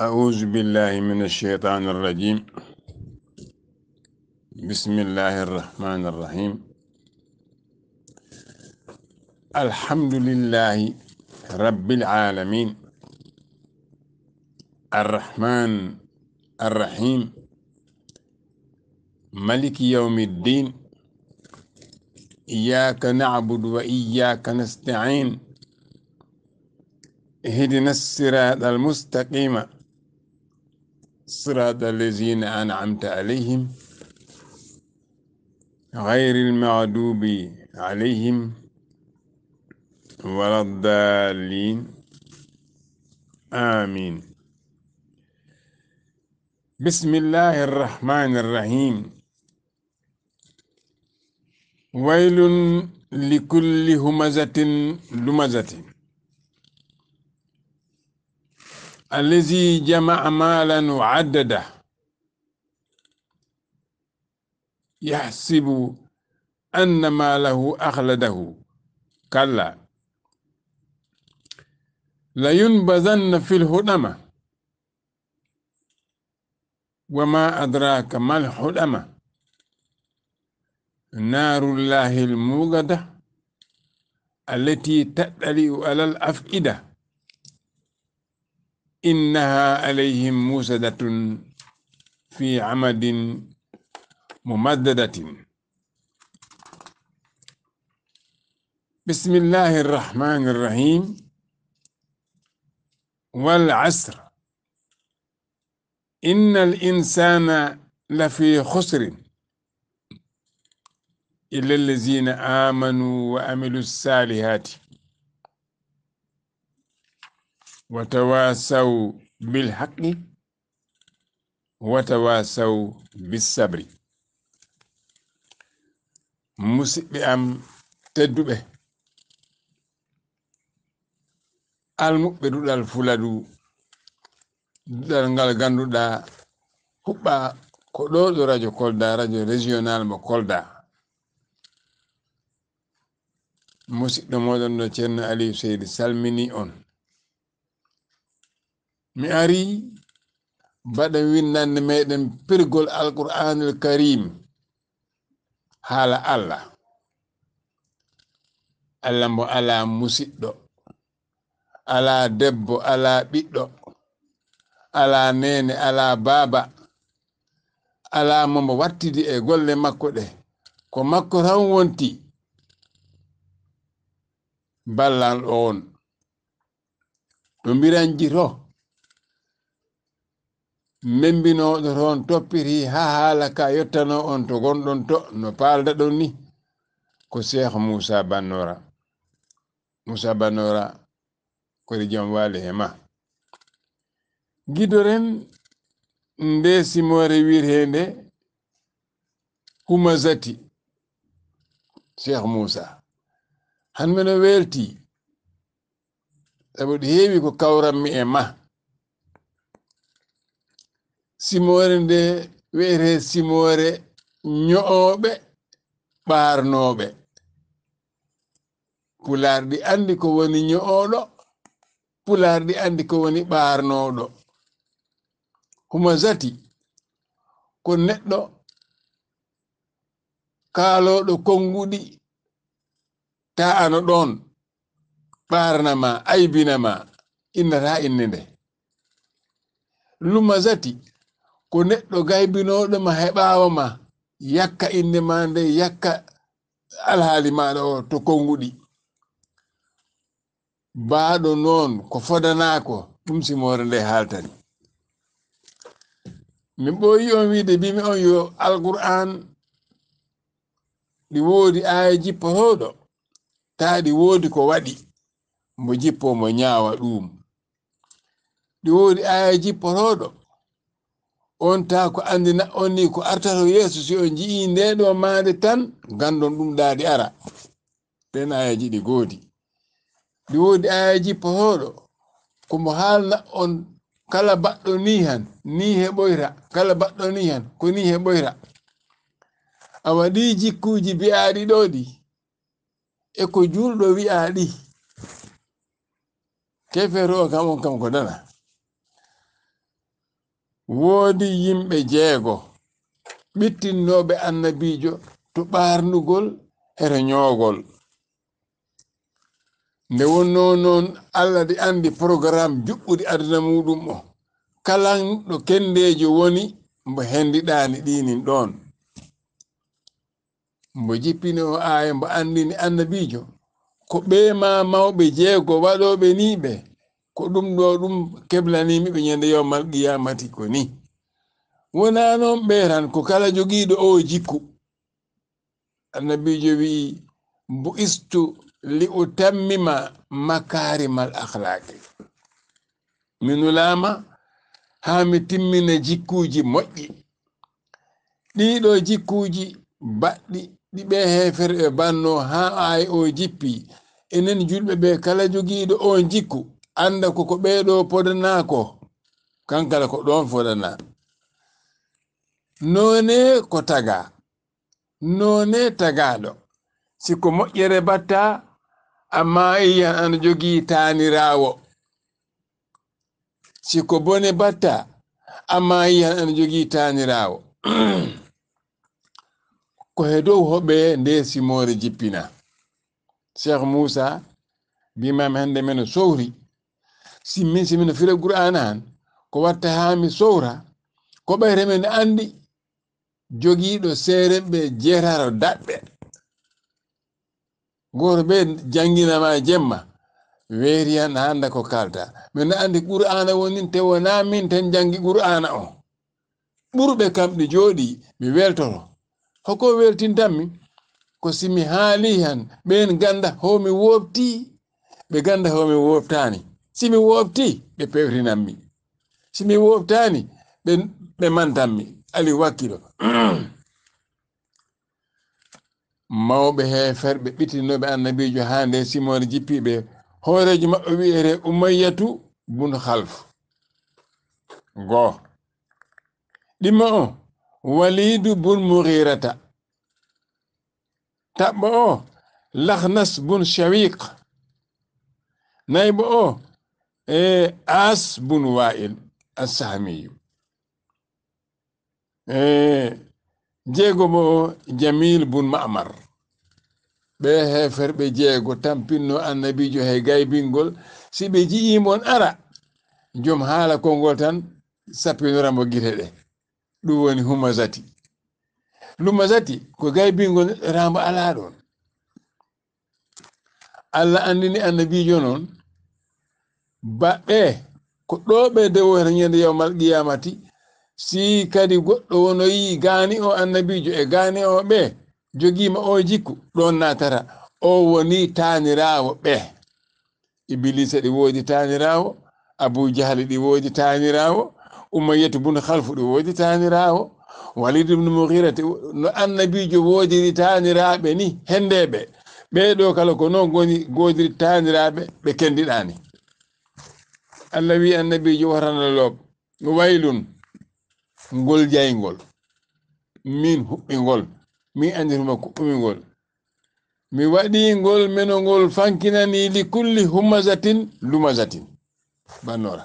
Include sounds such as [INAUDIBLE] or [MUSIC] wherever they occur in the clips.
أعوذ بالله من الشيطان الرجيم بسم الله الرحمن الرحيم الحمد لله رب العالمين الرحمن الرحيم ملك يوم الدين إياك نعبد وإياك نستعين اهدنا الصراط المستقيم صراط الذين أنعمت عليهم غير المغضوب عليهم ولا الضالين آمين بسم الله الرحمن الرحيم ويل لكل همزة لمزة الذي جمع مالا وعدده يحسب أن ماله أخلده كلا لينبذن في الهدمة وما أدراك ما الهدمة نار الله الموقدة التي تأتلي على الأفئدة إنها عليهم موسدة في عمد ممددة بسم الله الرحمن الرحيم والعسر إن الإنسان لفي خسر إلا الذين آمنوا وعملوا الصالحات watawasaw bilhaqi watawasaw bisabri musidɓe am tedduɓe almuɓɓe duɗal fuladu duɗal ngal ganduɗa huɓɓa ko ɗo ɗo radio kolda radio régional mo kolda musidɗo moɗon no ceerno aliou seydi salmini on mi ari mbaɗa windande meɗen pirgol alqur'anul karim haala allah allah mbo ala musiɗɗo ala debbo ala ɓiɗɗo ala nene ala baaba ala mombo wattidi e golle makko ɗe ko makko tan wonti ballan ɗo on to mbiranjito membinoɗo toon toppiti ha haala ka yettano on to gonɗon to no paalda ɗon ni ko cheikh moussa bannora moussa bannora kodi jom waali he ma gidoren nde simore wirhende humazati cheikh moussa hanmeno welti sabu ɗi heewi ko kawranmi e ma simore nde wiyete simore ño'oɓe ɓarnoɓe pularɗi andi ko woni ño'oɗo pularɗi andi ko woni ɓarnoɗo huma zati ko neɗɗo kaaloɗo konnguɗi ta ano ɗon ɓarnama aybinama innata inne nde lumazati ko neɗɗo gaybinoɗo ma heɓawa ma yakka inde ma nde yakka alhaali maɗa o to konguɗi baaɗo noon ko fodanako ɗum simore nde haaltani min ɓooyi on wiide mbimi on yo alqur'an ɗi woodi aya jippotoɗo taa ɗi woodi ko waɗi mo jippo mo ñaawa ɗum ɗi woodi aya jippotoɗo on ta ko andi naon ni ko artato yeeso si o jii ndeɗo maade tan gandon ɗum ɗaadi ara ɗen ayaji ɗi goodi ɗi woodi ayaji potoɗo komo haal naon kala baɗɗo ni han ni heɓoyta kala baɗɗo ni han ko ni heɓoyta awa ɗi jikkuji mbiyaɗi ɗo ɗi eko julɗo wi'a ɗi kefeeto o kam on kam ko dana woodi yimɓe jeego ɓittinnooɓe annabiijo to ɓaarnugol ere ñoogol nde wonno noon allah di anndi programme juɓɓudi aduna muɗum o kalan ɗo kenndeejo woni mbo henndiɗaani ɗiinin ɗoon mbo jippini o aaya mbo anndini annabiijo ko ɓeema mawɓe jeego waɗooɓe nii ɓee ko ɗum ɗo ɗum keblanimi ɓe ñande yowmal qiyamati ko ni wona noon ɓe tan ko kala jogiiɗo o jikku annabijo wii bu'istu li utammima makarimal akhlaqi mi nulaama haa mi timmina jikkuuji moƴƴi ɗiiɗo jikkuuji baɗɗi ɗi ɓe heefere e banno haa aay o jippi enen julɓe ɓe kala jogiiɗo on jikku anda koko ɓeeɗo podanako kankala ko ɗon fodana none ko taga none tagaɗo siko moƴƴere batta amma iyan ana jogi tanirawo siko bone batta amma iyan ana jogi tanirawo [CLEARS THROAT] ko he dow hoɓe nde simore jippina cheikh moussa mbimami hannde men o sowri simmin simmi no fira qur'an an ko watta haa mi sowra ko ɓayre men anndi jogiiɗo seere ɓe jeetaaro daɓɓe gooto ɓe jannginama e jemma weeriyan annda ko kalta min no anndi qur'ana wonin te wonaa min ten janngi qur'ana o ɓurɓe kamɗi jooɗi mi weltoro hoko weltintanmi ko simi haali han ɓeen ganda ho mi woɓtii ɓe ganda ho mi woɓtaani simi wobti ɓe pewtinanmi simi woftani ɓe ɓe mantanmi ali wakkilo [CLEARS THROAT] mawɓe heferɓe ɓitinnoɓe annabijo ha nde simone jippiɓe hoorejo maɓɓe wiyete umayyatu bun half goo ɗimma o walidu bun mourirata taɓɓo o lahnas bun shawik nayi bo o e as bun wa'il assahamiyu e jeego bo jamil bun mamar ɓe heferɓe jeego tampinno annabijo he gaybingol si ɓe jiyimon ara jom haala kongol tan sappinoramo gite ɗe ɗum woni humazati lumazati ko gaybingol neɗɗo rambo ala ɗon allah andini annabijo noon baɓɓe ko ɗo ɓe dewo hen ñande yewmal qiyamati si kadi goɗɗo wono yi gaani o annabijo e gaani o ɓe jogiima o jikku ɗon natata o woni taanirawo ɓe iblisa e ɗi woodi taanirawo abou jahali ɗi woodi taanirawo umayyatu bune halfu ɗi woodi taanirawo walid ibnu mouhirati no annabijo woodiri taaniraɓe ni henndeɓe ɓeɗo kala ko noon goni goodiri taaniraɓe ɓe kenndiɗani allah wi annabijo watana loob waylun ngol jayngol min huɓɓingol min andiruma ko ɓumingol mi waɗingol menongol fankinani li kulli humazatin lumazatin bannora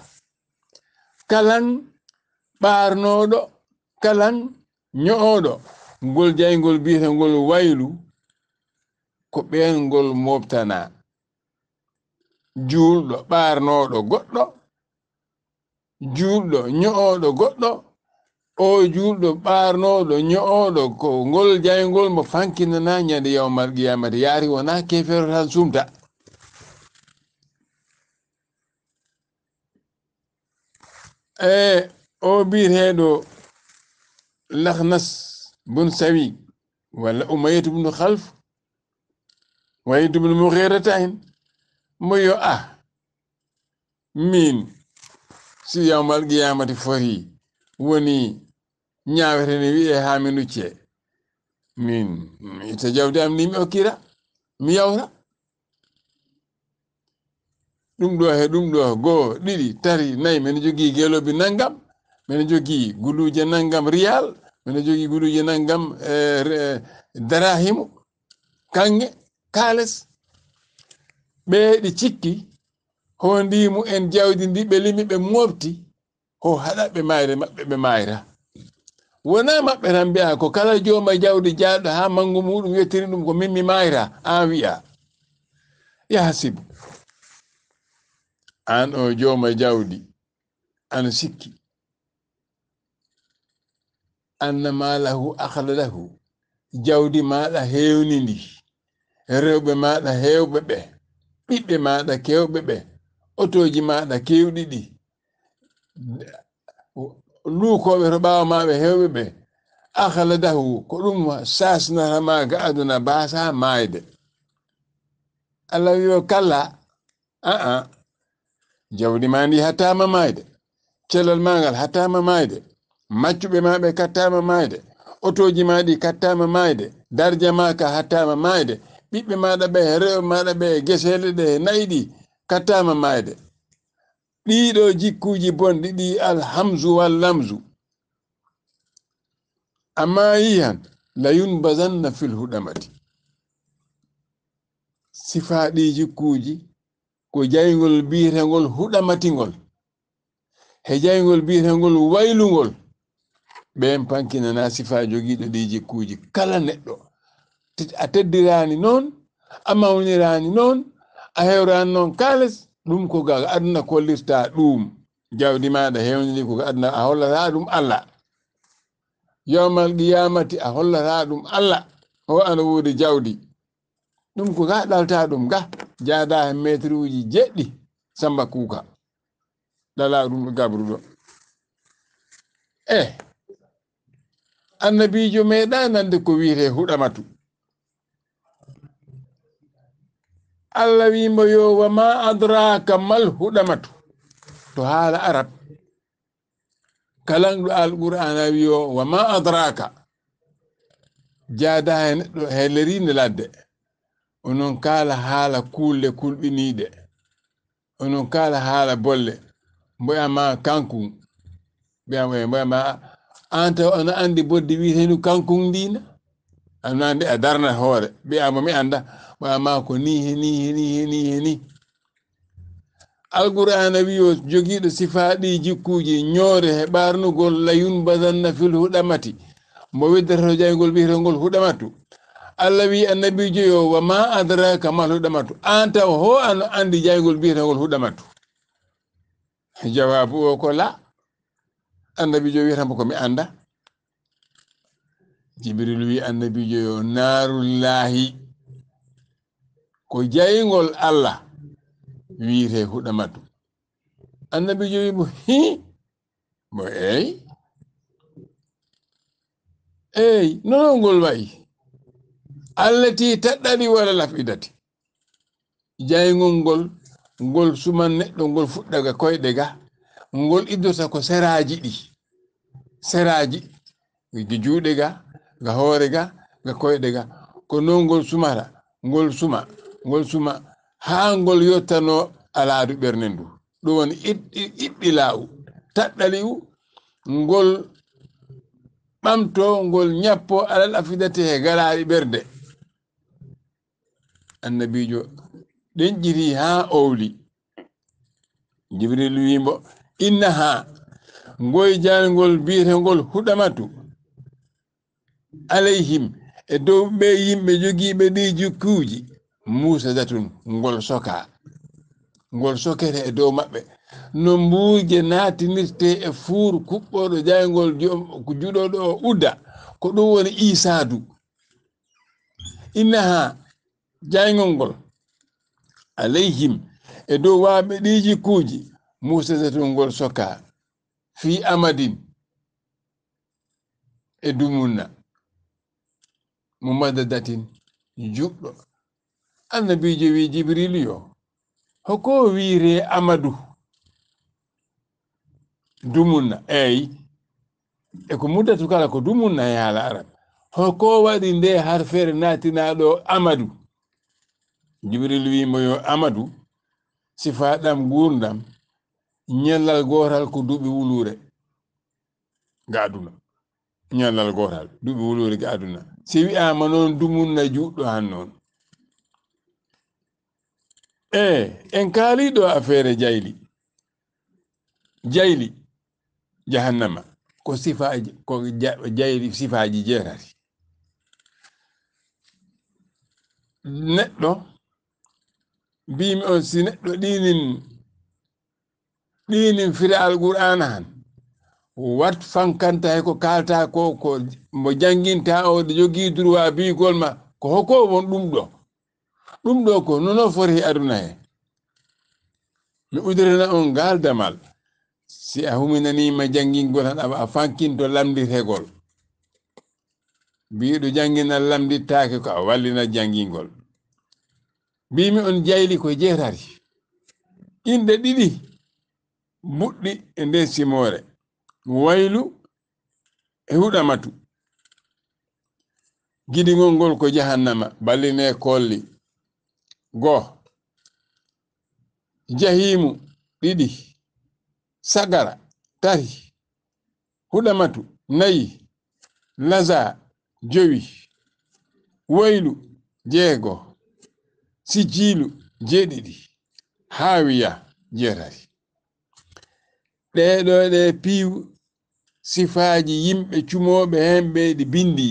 kalan ɓarnoɗo kalan ño'oɗo ngol jayngol biyetengol waylu ko ɓen ngol moftana juulɗo ɓaarnoɗo goɗɗo juulɗo nyo'oɗo goɗɗo o juulɗo ɓaarnoɗo nyo'oɗo ko ngol jaygol mo fankinana ñande yawmal qiyamata yaari wona kefero tan sumta e o biyeteɗo lahnas bun sawi walla umayatu bnu half waydu bnu muhirata hen moyo a ah, min si yawmal qiyamati fori woni ñawetene wiye ha min min ita jawdi am ni mi hokkira mi yawra ɗum ɗo he ɗum ɗo goo ɗiɗi tari nayi mene jogii gelobi nangam mene jogii guluje nangam riyal mene jogii guluje nangam eh, darahimu kange kales ɓe ɗi cikki ho ndimu en jawdi ndi ɓe limi ɓe mofti ho haɗa ɓe mayre maɓɓe ɓe mayra wona maɓɓe tan mbiya ko kala jooma e jawdi jaɗo ha manggu muɗum yettiri ɗum ko min mi mayra an wiya yaha sib an o jooma e jawdi an sikki anna malahu ahladahu jawdi maɗa hewni ndi rewɓe maɗa hewɓe ɓee ɓiɓɓe maɗa kewɓe ɓe otoji maɗa kewɗi ɗi luukoɓe to ɓawa maɓe hewɓe ɓe akhladahu ko ɗum sasnatama ga aduna basa mayde allah wio kala aa jawdi ma ndi hattama mayde cellal magal hattama mayde maccuɓe maɓe kattama mayde otoji ma ɗi kattama mayde darja ma ka hattama mayde ɓiɓɓe maɗa ɓe rewe maɗa ɓe geseele ɗe nayi ɗi kattama mayde ɗiɗo jikkuji bonɗi ɗi alhamsu wal lamsu amma yi han layunbasanna filhuɗamati sifa ɗi jikkuji ko jaygol biyetegol huɗamatigol he jaygol biyetegol waylugol ɓen pankinana sifa jogiɗo ɗi jikkuji kala neɗɗo a teddirani noon a mawnirani noon a hewrani noon kaales ɗum ko ga aduna kollirta ɗum jawdi maɗa hewdi ndi koko aduna a hollata ɗum allah yowmal qiyamati a hollata ɗum allah o ana wuri jawdi ɗum ko ga ɗalta ɗum ga jaada hen métre uji jeɗɗi samba kuuka ɗala ɗum ɗo e gabruɗo e eh, annabijo meeɗa nande ko wiyete huɗamatu allah wimo yo wa ma adraka mal huɗamatu to haala arab kalanɗo alqur'ana wiyo wa ma adraka jaada hen neɗɗo hellerinde ladde onon kala haala kulle kulɓiniɗe onon kala haala bolle mboyama kankun mboyama eh, anta ono andi boddi wiyetenu kankun ndina anandi a darna hoore mbiyamo mi anda wama ko ni heni heni heni heni alqur'ana wi o jogiiɗo sifaaɗi jikkuji ñoore he ɓarnugol layun basanna fil huɗamati mo weddatato jaygol wiyete ngol huɗamatu allah wi annabi joyo wa ma adraka mal huɗamatu an taw ho ano andi jaygol wiyete ngol huɗamatu jawabu o ko la annabi joyo wiyetamo komi anda jibril wi annabi joyo naarullahi ko jayigol allah wiyete huɗa maddu annabijo wi mo hi mo eyi eyi nonongol wayi allah ti taɗɗaɗi wala laɓɓidati jayigol ngol ngol suman neɗɗo ngol fuɗɗaga koyɗe ga ngol iddota ko seraji ɗi seraji ge juuɗe ga ga hoore ga ga koyɗe ga ko non ngol sumata ngol suma ngol suma haa ngol yottanoo alaadu ɓernde ndu ɗum woni iɓɓi laawu taɗɗaliwu ngol ɓamto ngol ñappo alal afidate he galaari ɓernde annabiijo ɗen jiri haa owli jibril wiimbo inna haa ngoye jaalngol biyetengol huɗamatu alayhim e dow ɓe yimɓe jogiiɓe ɗi jukkuuji musadatun ngol soka ngol sokere e dow maɓɓe no mbuuje naatinirte e fuur kuɓɓoɗo jaygol ko juɗoɗo o udda ko ɗum woni isadu innaha jaygol ngol alayhim e dow waaɓe ɗiji kuuji musadatun ngol soka fi amadin e dumunna mo madadatin juɗɗo annabijo wi jibril yo hoko wiire amadou dumunna eyi eko muddatu kala ko dumunna yaala e arab hoko waɗi nde harfere natinaɗo amadou jibril wimo yo amadou sifaɗam gurdam ñallal gotal ko duuɓi wulure ga aduna ñallal gotal duuɓi wulure ga aduna si wi'ama noon dumunna juɗɗo han noon eyi eh, en kaali ɗo affaire jayli jayli jahannama ko sifaji ko jayli sifaji jeetati neɗɗo mbimi on si neɗɗo ɗinin ɗinin fira alqur'ana han wat fankanta hay ko kalta ko ko mo janginta o de jogui droit bigol ma ko hokko won ɗum ɗo ɗum ɗo ko nono fori aduna he mi udirana on ngal damal si a huminanima jangingol tan a fankinto lamditegol mbiɗo jangina lamdittake ko a wallina jangingol mbimi on jayli ko jeetati inde ɗiɗi buɗɗi e nde simore waylu e matu gidigol ngol ko jahannama balline kolli go jahimu ɗiɗi sagara tari huɗamatu nayi laza jowi waylu jeego sijilu jeeɗiɗi haawiya jeetati ɗeɗo ɗe piiw sifaaji yimɓe cumooɓe hen ɓe ɗi bindi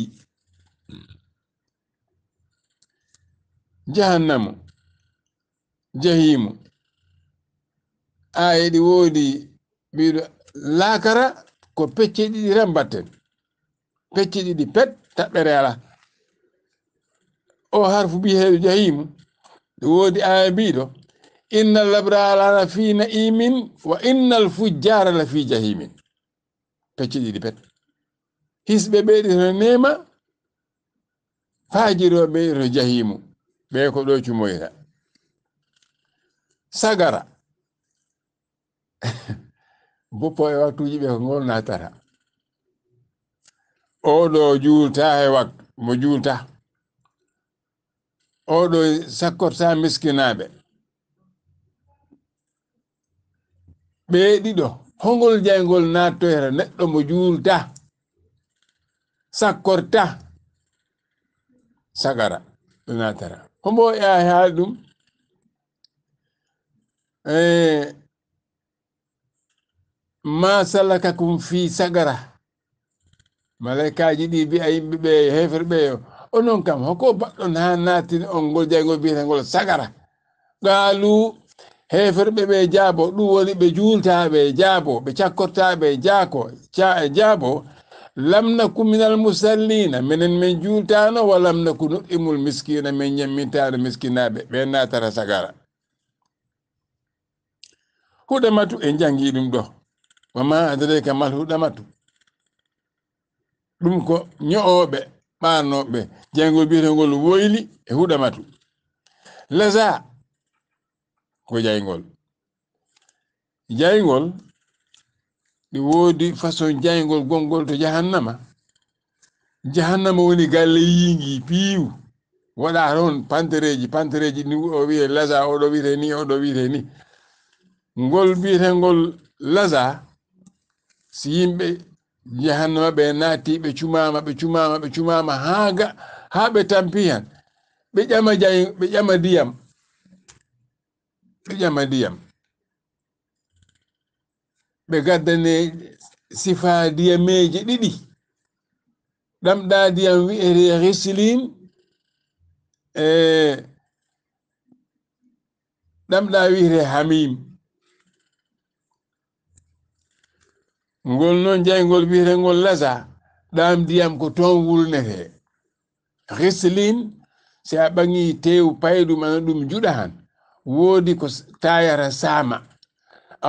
jahannamu jahimu ayiɗi woodi mbiɗo laakara ko pecce ɗiɗi tan batten pecce ɗiɗi pet taɓɓere ala o harfu mbiyeeɗo jahimu ɗi woodi aya mbiɗo inna labralana fi naimin wa inna lfujjara la fi jahimin pecce ɗiɗi pet hisɓe ɓeɗi to nema faajiroɓe ɓeɗi to jahimu ɓe ko ɗo cumoyta sagara [LAUGHS] bopo e waktuji ɓe ko ngol natata oɗo juulta e wakt mo juulta oɗo sakkorta miskinaɓe ɓee ɗiɗo hongol jaygol nattoyta neɗɗo mo juulta sakkorta sagara natata hombo yaa haali ɗum ma eh, ma kum fi sagara malaikaji ɗi mbiya yimɓeɓe ɓe yo onon kam hoko baɗɗon ha natini on ngol jaygol biyetengol sagara gaalu hefreɓe ɓe jaabo ɗum woni ɓe juultaɓe jaabo ɓe cakkortaɓe jaako eh, jaabo lam nakum minal musallina minen min juultano wa lam naku nuɗɗimul miskina min ñammintaɗo miskinaɓe ɓe natata sagara huɗamatu e jangi ɗum ɗo wama adraka mal matu ɗum ko ño'oɓe ɓaanoɓe jayngol biyetegol woyli e matu lesa ko jaygol jaygol ɗi woodi façon jayngol gongol to jahannama jahannama woni galle yingi piiw waɗa toon pantereji pantereji ni o wiye lesa oɗo wiyete ni oɗo wiyete ni ngol biyetengol laza si yimɓe jahannama ɓe naati ɓe cumama ɓe cumama ɓe cumama haaga ha ɓe tampi han ɓe ƴama jay ɓe ƴama ndiyam ɓe ƴama ndiyam ɓe gaddane sifa ndiyameje ɗiɗi ɗamɗa ndiyam wi'ete risilin e eh, ɗamɗa wi'ete hamim ngol noon jaygol wiyetengol lasa ɗam ndiyam ko toon wulnete rislin si a ɓaŋi tew payɗu mana ɗum juɗa han woodi ko tayara saama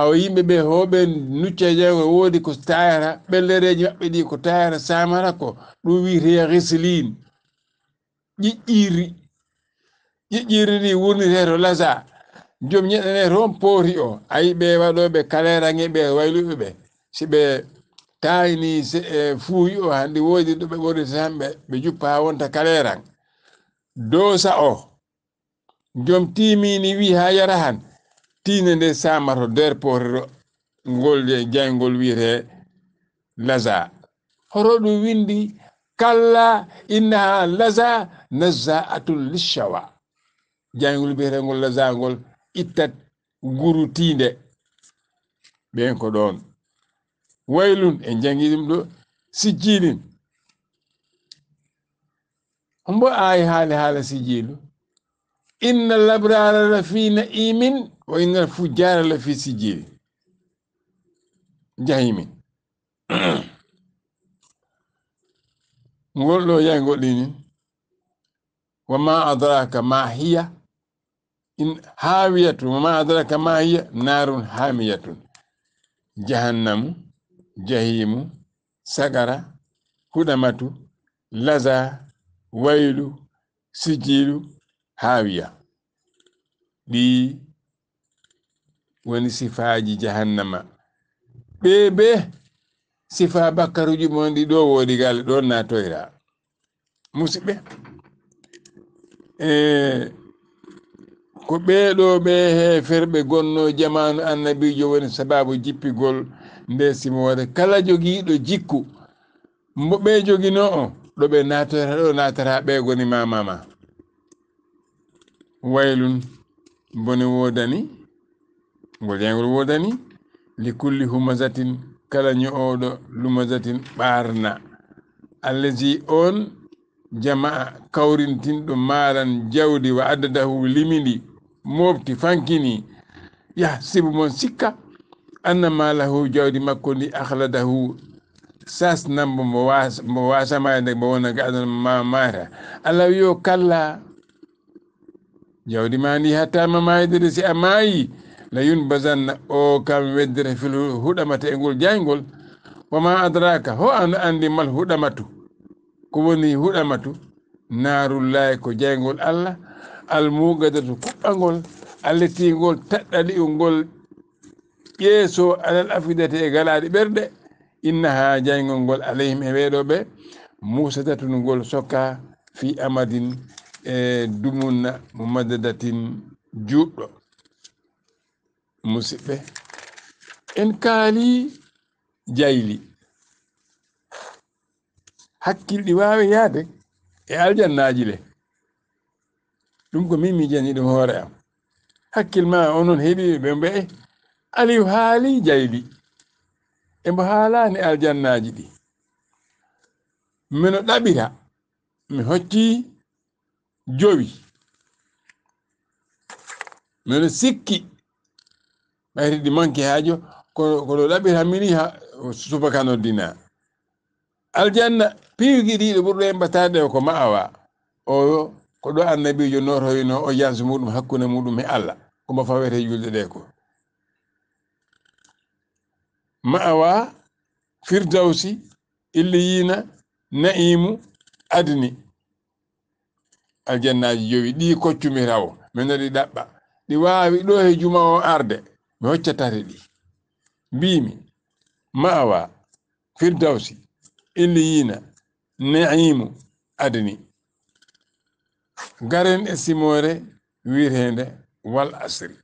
awa yimɓe ɓe hoɓe nucca jaygol woodi ko tayara ɓellereji maɓɓe ɗi ko tayara saamata ko ɗum wiyete rislin ƴiƴƴiri ƴiƴƴiri ndi wurnitee to lasa jom ñeɗanee toon pooti o ayi ɓe waɗoɓe kalerange ɓe wayluɓe ɓe si ɓe taayini e, fuuyi o hannde woodi ɗo ɓe ɓorita hamɓe ɓe juppa ha wonta kaleeran doosa o jom timini wi ha yara han tiine nde samato nder porero ngol jaygol wiyete laza horo ɗum windi kalla innaha laza nazaatun lichawa jaygol wiyete ngol laza ngol ittat guru tiinde ɓen ko ɗon waylun en jangi ɗum ɗo sijjilin hombo aawi haali haala sijjilu inna labrara la fi wa inna l fujjara la fi sijjilin ngol ɗo yahi goɗɗinin wa ma adraka ma hiya in hawiyatun wa ma adraka ma hiya narun hamiyatun jahannamu jahimu sagara hudamatu laza waylu sijilu hawiya ɗi woni sifaji jahannama ɓeɓe sifa bakkaruji monɗi ɗo woodi gal ɗo natoyra musiɓɓe eh, ko ɓeɗo ɓe heferɓe gonno jamanu annabijo woni sababu jippigol nde simore kala joguiɗo jikku mbo ɓe joguino o ɗo ɓe natora ɗo natora ɓe goni mamama waylun bone wodani ngol jengol wodani li kulli humazatin kala ño'oɗo lumazatin ɓarna allazi on jama'a kawrintinɗo maran jawdi wa addadahu limidi mofti fankini yah sibu mon sikka anna malahu jawdi makko ndi ahladahu sasnambo mbo wasama ede mbo wona gadana mamara allah wi o kalla jawdi ma ndi hattama mayidere si a maayi la yunbasanna o kam weddere fil huɗamata e ngol jayngol woma adraka ho anu andi mal huɗamatu ko woni huɗamatu narullahi ko jayngol allah almugadatu kuɓɓa ngol allitingol taɗɗali ngol yeeso alal afidate e galaaɗi ɓerɗe inna ha jaygol ngol alayhim e ɓeeɗo ɓe musatatungol sokka fi amadin e dumunna mo madadatin juuɗɗo musidɓe en kaali jayli hakkilɗi waawi yaade e aljannaaji le ɗum ko min mi janni ɗum hoore am hakkil ma onon heɓi ɓe mbe'e aliyu haali jaybi embo haalani aljannaji ɗi mino ɗaɓira mi hocci jowi mino sikki ɓayti ɗi manke haajo kono ɗaɓira mini subakano dina aljanna piwgi ɗiɗo ɓurɗo en mbataɗe ko ma'awa oyo ko ɗo annabijo notoyno o jansu muɗum hakkunde muɗum e allah komba fawete julɗe ɗe ko ma'awa firdausi illiyina na'imu adni aljannaji jowi ɗi koccumi rawo minoɗi ɗaɓɓa ɗi wawi ɗo he juma o arde mi hoccatari ɗi mbimi ma'awa firdausi illiyina na'imu adni garen e simore wirhende wal asri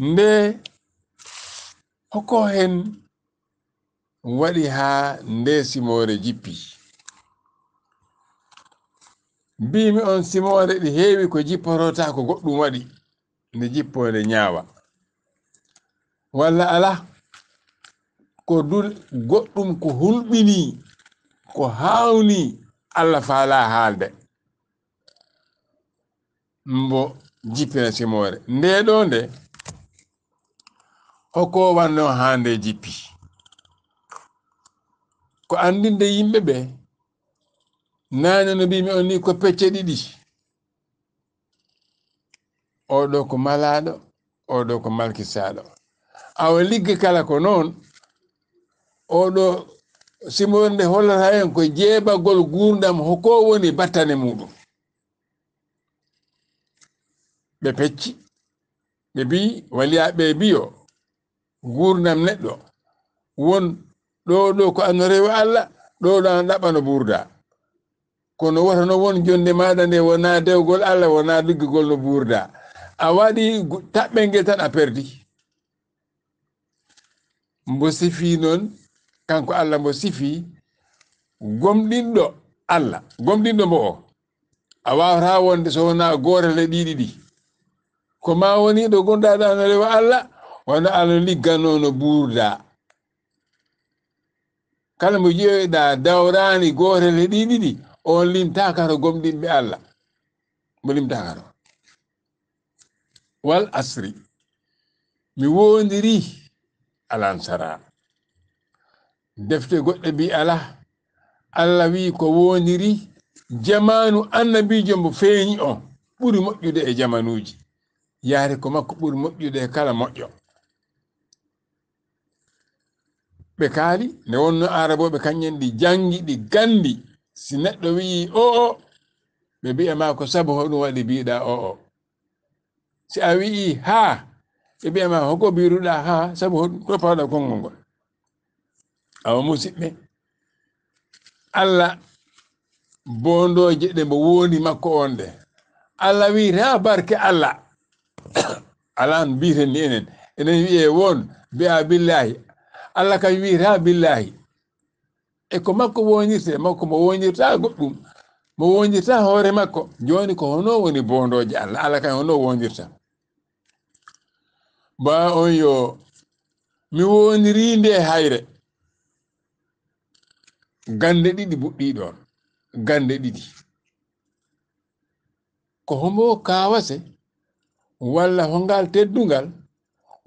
nde hoko hen waɗi ha nde simore jippi mbimi on simore ɗi heewi ko jipporota ko goɗɗum waɗi nde jippode ñaawa walla ala ko dul goɗɗum ko hulɓini ko hawni allah faala haalde mbo jippina simore nde ɗo nde hokowanno hande jippi ko andinde yimɓe ɓe naane no mbimi on ni ko pecce ɗiɗi oɗo ko malaɗo oɗo ko malkisaɗo awa ligge kala ko noon oɗo simoonde hollata hen ko jeebagol gurdam hoko woni battane muɗum ɓe pecci ɓe bi waliyaɓe biyo gurdam neɗɗo won ɗo ɗo ko ano rewa allah ɗo ɗo ana ɗaɓa no burda kono watano won jonde maɗa nde wona dewgol allah wona liggigol no burda a waɗi taɓɓel ngel tan a perdi mbo sifi noon kanko allah mbo sifi gomɗinɗo allah gomɗinɗo mbo o a wawata wonde so wona gorele ɗiɗi ɗi ko ma woni ɗo gonɗaɗa no rewa allah wona ala ligganoo no buurdaa kala mo jeyoyɗaa dawraani gootele ɗii ɗiɗi on limtaakato gomɗinɓe allah mo limtaakato wal asri mi woondiri alansaraa defte goɗɗe mbi alaa allah wii ko woondiri jamanu annabiijo mo feeñi on ɓuri moƴƴude e jamanuuji yaari ko makko ɓuri moƴƴude e kala moƴƴo ɓe kaali nde wonno aara bo ɓe kañen ɗi janngi ɗi ganndi si neɗɗo wi'i o o ɓe mbiya ma ko sabu hoɗum waɗi mbiɗa o o si a wi'i haa ɓe mbiya ma hoko biruɗa haa sabu hoɗum ko pawɗa konngol ngol awa musidɓe allah bondoje ɗe mbo woni makko on nde allah wiita barke allah [COUGHS] alan mbiten ni enen enen wiye won biya billahi alla kan wiita billahi e ko makko woñirte makko mo woñirta goɗɗum mo woñirta hoore makko joni ko hono woni bondoje allah allah kan hono woñirta ba onyo, yo mi woniri nde hayre gande ɗiɗi buɗɗi ɗon gande ɗiɗi ko hombo kawase walla hongal teddungal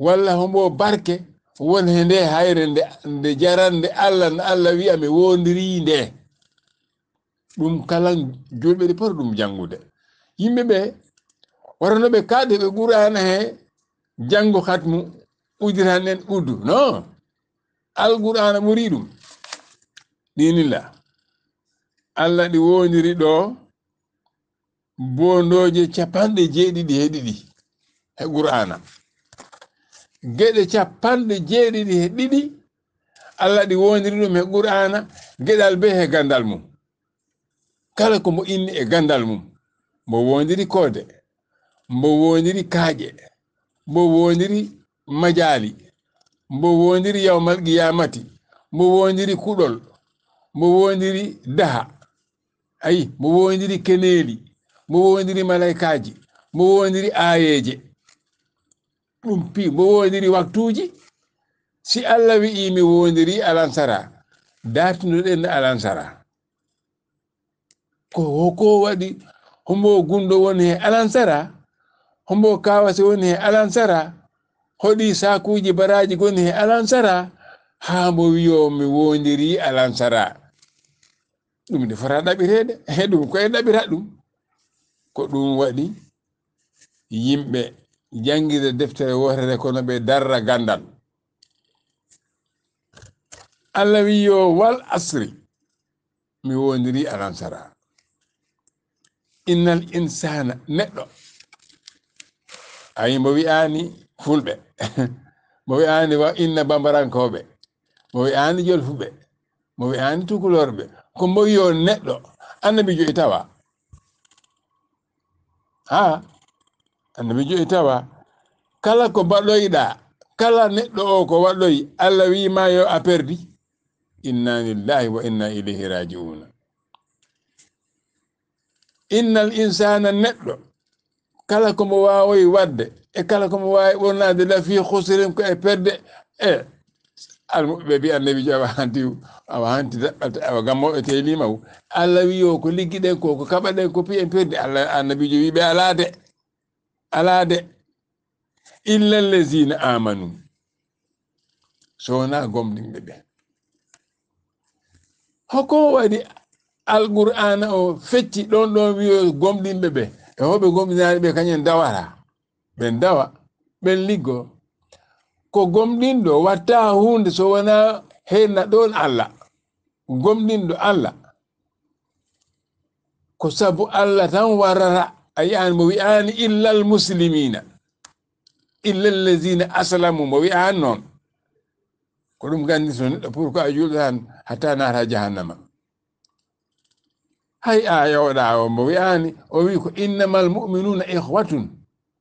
walla hombo barke won he nde hayre nde nde jarande allah n allah wiya mi wondiri nde ɗum kalan julɓeɗe poti ɗum janngude yimɓeɓe warano ɓe kaɗe ɓe ɓurana he janngo katmu ɓuddiran en ɓuddu non alqur'ana ɓuri ɗum ɗinilla allah ɗi wondiri ɗo bondoje capanɗe jeeɗiɗi heɗiɗi he qur'ana geɗe capanɗe jeeɗiɗi he ɗiɗi allah ɗi wondiri ɗum he qur'ana geɗal be he gandal mum kala ko mbo inni e gandal mum mbo wondiri koode mbo wondiri kaaƴe mbo wondiri majaali mbo wondiri yawmal qiyamati mbo wondiri kuɗol mbo wondiri daha ayi mbo wondiri keneeli mbo wondiri malaikaji mbo wondiri aayeeje ɗum pi mo wondiri waktuji si allah wi'i mi wondiri alansara dartinoɗen alansara koko waɗi hombo gundo woni he alansara hombo kawase woni he alansara hoɗi sakuji baraji goni he alansara ha mbo wiyo mi wondiri alansara ɗum nde fota ɗaɓirede e ɗum koye ɗaɓira ɗum ko ɗum waɗi yimɓe jangguide deftere wotere kono ɓe darra gandal allah wi yo wal asri mi wondiri alansara innal insana neɗɗo ayi mbo wi'ani fulɓe mo wi'ani wa inna bambarankoɓe mo wi'ani jolfuɓe mo wi'ani tukulorɓe ko mbo yo neɗɗo annabi joyi tawa ha annabi joyi tawa kala ko mbaɗoyɗa kala neɗɗo o ko waɗoyi allah wima yo a perdi inna lillahi wa inna ilayhi rajiuna innal insana neɗɗo kala komo wawoyi wadde e kala komo wawi ɓurnade lafi husirin ko e perde e almuɓeɓe mbi annabi jo awa hanti awa hanti daɓɓalta awa gammoɗo telimawu allah wiyo ko liggiɗen ko ko kaɓaɗen ko pi en perdi allah annabijo wiɓe alade ala de illa lesina amanu so wona gomɗinɗe ɓe hoko waɗi alqur'ana o fecci ɗon ɗon wiyo gomɗinɓe ɓe e hoɓe gomɗinaɗe ɓe kañen dawata ɓen dawa ɓen liggo ko gomɗinɗo watta hunde so wona henna ɗon allah gomɗinɗo allah ko sabu allah tan warrata a yiyani mo wiyani illal muslimina illa llazina aslamu mo wiyani noon ko ɗum gandi to neɗɗo pour qui a julɗo tan hatta naata jahannama hay a yowɗa o mo wiyani o wi ko innamal muminuna ihwatun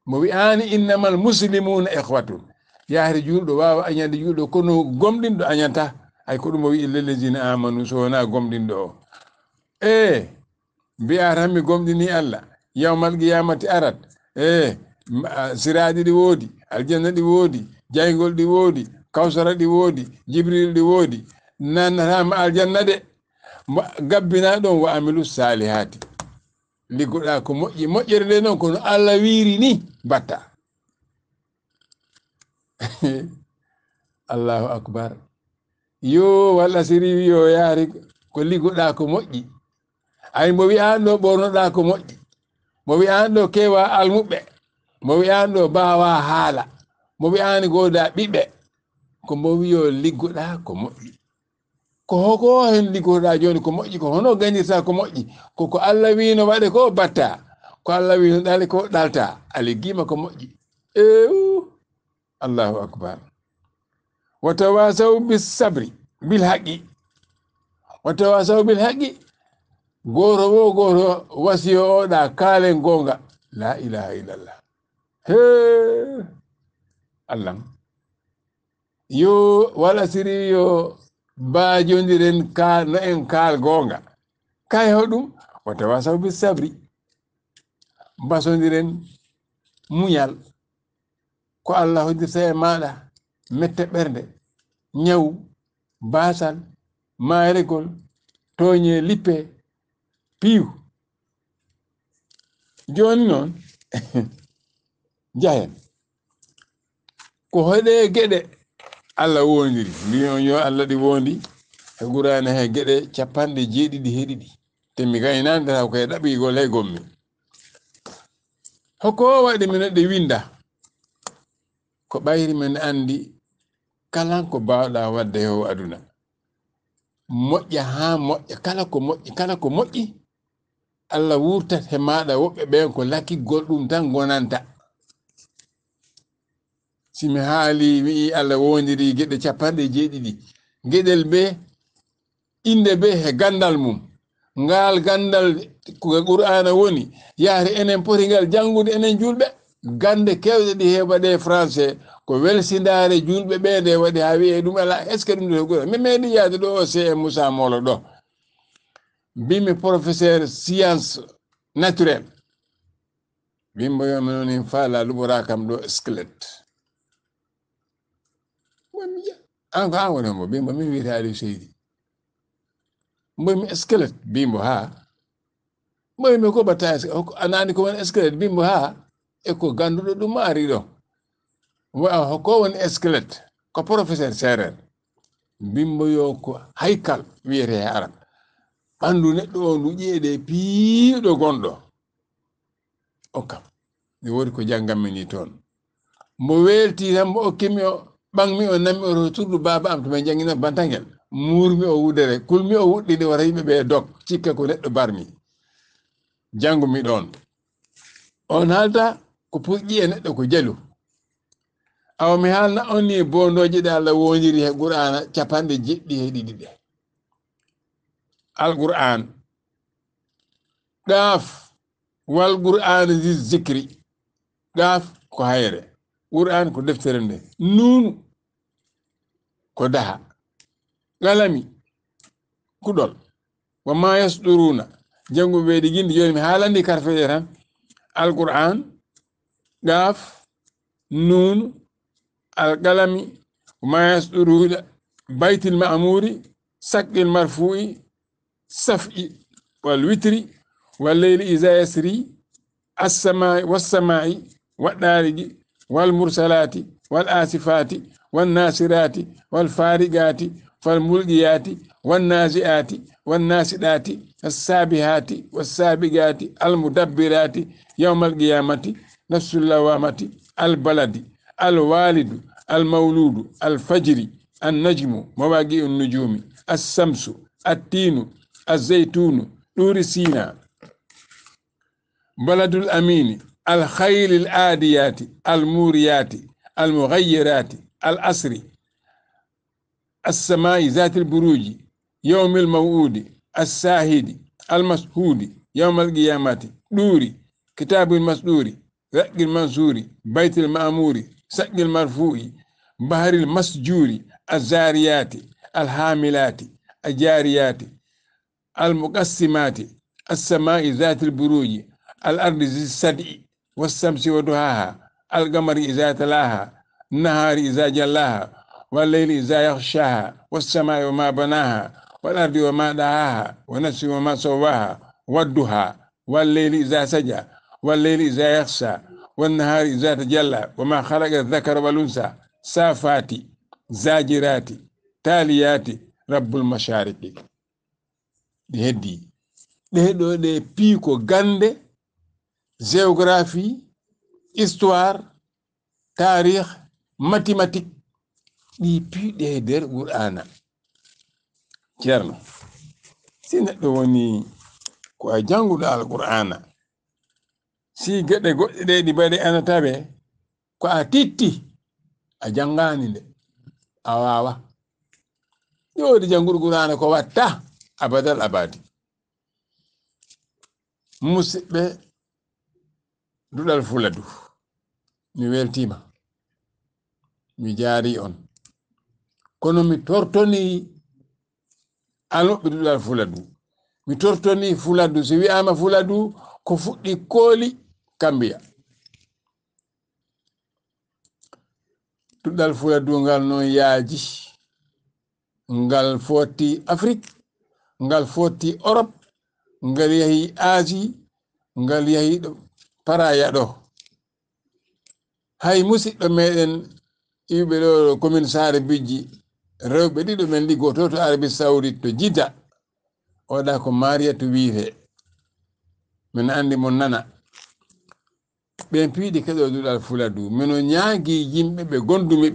mo wiyani innamal muslimuna ihwatun yaari julɗo wawa añande julɗo kono gomɗinɗo añanta ay ko ɗum o wi illa llazina amanu so wona gomɗinɗo o e mbiya tan mi gomɗini allah yawmal qiyamati arat e siraji ɗi woodi aljanna ɗi woodi jaygol ɗi woodi kawsara ɗi woodi jibril ɗi woodi nannatama aljanna de gabbina ɗon wa amilu salihati liggoɗa ko moƴƴi moƴƴere nde noon kono allah wiiri ni batta [LAUGHS] allahu akbar yo walla siri wi yo yaari ko liggoɗa ko moƴƴi ay mbo wiyan ɗo ɓornoɗa ko moƴƴi mo wiyan ɗo kewa almuɓɓe mo wiyan ɗo bawa haala mo wiyani goda ɓiɓɓe ko mbo wiyo liggoɗa ko moƴƴi ko hoko hen liggotoɗa joni ko moƴƴi ko hono gañirta ko moƴƴi koko allah wino waɗe ko batta ko allah wino ɗale ko ɗalta ali guima ko moƴƴi ew allahu akbar wa tawasaw bisabri bilhaqi wa tawasaw bilhaqi goro wo goro wasiyo oɗa kaalen gonga la ilaha illallah e allam yo wala siri yo mbajodiren ka no en kaal gonga kay hoɗum o tawa sabbi sabri mbasodiren muñal ko allah hoddirta e maɗa mette ɓernde ñawu basal maregol toñe lippee piiw jooni noon [LAUGHS] jahen ko hoɗe geɗe allah wondiri mbiyon yo allah ɗi wondi e gurani he geɗe capanɗe jeeɗiɗi heɗiɗi te mi gaynandata koye ɗaɓigol he gommi hoko waɗi mino ɗe winda ko ɓayri men andi kalan ko bawɗa wadde heo aduna moƴƴa ha moƴƴa kala ko moƴƴi kala ko moƴƴi allah wurtat he maɗa woɓɓe ɓen ko lakki goɗɗum tan gonanta simi haali wii allah wondiri geɗe capanɗe jeeɗiɗi geɗel be inde be he gandal mum ngal gandal koe qur'ana woni yaare enen poti ngal jangude enen julɓe gande kewɗe ɗi heɓaɗe français ko welsidare julɓe ɓe nde waɗi ha wiye ɗum ala est ce que ɗum ɗo e gura mi meeɗi yaade ɗo o cm moussa molo ɗo mbimi professeur science naturel mimbo yomi noon faala luɓora kam ɗo squelette mbomiya an ko an wonimo mbimbo min wiyete ali seydi mbomi squelette mbimbo ha mbomi ko batta anani ko woni squelette mbimbo ha eko ganduɗo ɗum ari ɗo ko woni squelette ko professeur sérére mbimbo yo ko haykal wiyete e arab ɓandu neɗɗo o nuƴeede piiɗo gonɗo o kam ɗi wori ko janngatmi ni toon mbo weelti tan mbo okkimi o ɓaŋmi o nammi oto turdu baaba am to min jangina bantagel muurmi o wuddere kulmi o wuɗɗini wota yimɓe ɓee dok cikka ko neɗɗo barmi janngumi ɗoon on haalta ko puɗƴi e neɗɗo ko jalu awa mi haalna on ni bondooje ɗe allah wondiri he qur'ana capanɗe jeɗɗi he ɗiɗi ɗee al-Qur'an gaaf wal Qur'an zi zikri gaaf ko hayre Qur'an ko deftere nde nuunu ko daha galami kuɗol wa ma yasduruna jango ɓeydi gindi joni mi haalandi karfeje tan alqur'an gaaf nun alqalami wa ma yasduruna ma'amuri, ma'muri marfu'i السفء والوتر والليل إذا يسري السماء والسماء والدارج والمرسلات والآسفات والناسرات والفارقات فالملقيات والنازئات والناسدات السابهات والسابقات المدبرات يوم القيامة نفس اللوامة البلد الوالد المولود الفجر النجم مواقع النجوم الشمس التين الزيتون نور سيناء بلد الأمين الخيل الآديات الموريات المغيرات الأسر السماء ذات البروج يوم الموعود الساهد المسهود يوم القيامة دوري كتاب المسدور رق المنصور بيت المأمور سق المرفوع بحر المسجور الزاريات الحاملات الجاريات المقسمات السماء ذات البروج الأرض ذي السدع والشمس وضحاها القمر إذا تلاها النهار إذا جلاها والليل إذا يغشاها والسماء وما بناها والأرض وما دعاها ونفس وما سواها والدها والليل إذا سجى والليل إذا يغشى والنهار إذا تجلى وما خلق الذكر والأنثى سافات زاجرات تاليات رب المشارق ɗi heddi ɗeɗo ɗe ko gande géographie histoire tarih mathématique ɗi pii ɗe nder qur'ana ceerno si neɗɗo woni ko a janguɗo alqur'ana si geɗe goɗɗe ɗe ɗi mbaɗe anataɓe ko a titti a jangani nde a wawa ƴoodi janguɗo qur'ana ko watta abadal abadi musidɓe duɗal fula du mi weltima mi jaari on kono mi tortoni aloɓɓe duɗal fula du mi tortoni fula du so wi'ama fula du ko fuɗɗi kooli kambiya duɗal fula du ngal noon yaaji ngal fotti afrique ngal fotti europe ngal yahi asie ngal yahi ɗo paraya ɗo hay musidɗo meɗen yimɓe ɗo commune sare bijji rewɓe ɗiɗo men ɗi goto to arabi saoudite to jidda oɗa ko to wiite min andi mo nana ɓen piiɗi keɗo duɗal fula du mino ñaagui yimɓe ɓe gondumi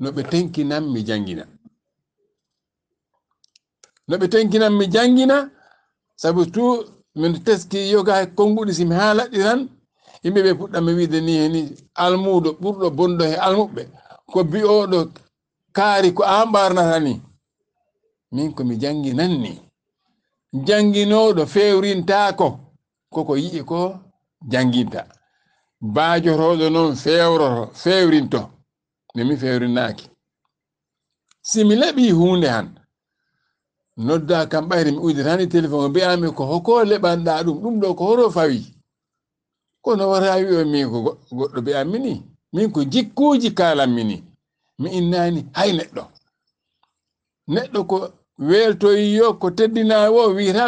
no ɓe tenkinanmi jangina no ɓe tenkinan mi jangina sabu tu min teski yoga konnguɗi simi haa laɗɗi tan yimɓe ɓe mi wiide ni heni almudo ɓurɗo bonɗo he almuɓɓe ko bi'oɗo kaari ko an ɓarnata ni min komi janginan ni janginoɗo fewrintaako koko yi'i ko janginta baajotoɗo noon fewroto fewrinto nemi fewrinaki simi laɓi hunde han nodda kam ɓayre mi udde tan téléphone o mbiyami ko hoko leɓanɗa ɗum ɗum ɗo ko horo fawi kono wata o min ko goɗɗo mbiyanmi ni min ko jikkuji kalanmi ni mi innani hay neɗɗo neɗɗo ko weltoyiyo ko teddina o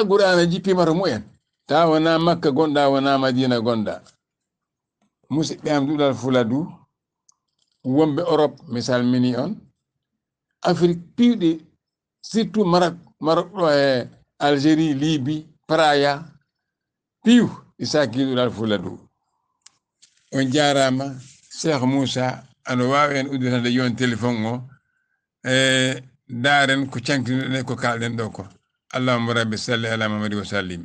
gurana jippima jippimato muen ta wona makka gonɗa wona madina gonɗa musidɓe am duɗal fula du wonɓe europe mi salmini on afrique piwɗi surtout maroc Mar e Algérie Libye Praia piw ɗi sakkiɗuɗal fula dow on jarama cheikh moussa ano wawi en udditande yon téléphone o e eh, daren ko cankinoɗen ko kalɗen ɗo ko allahuma rabbi salli ala mamadi wa sallim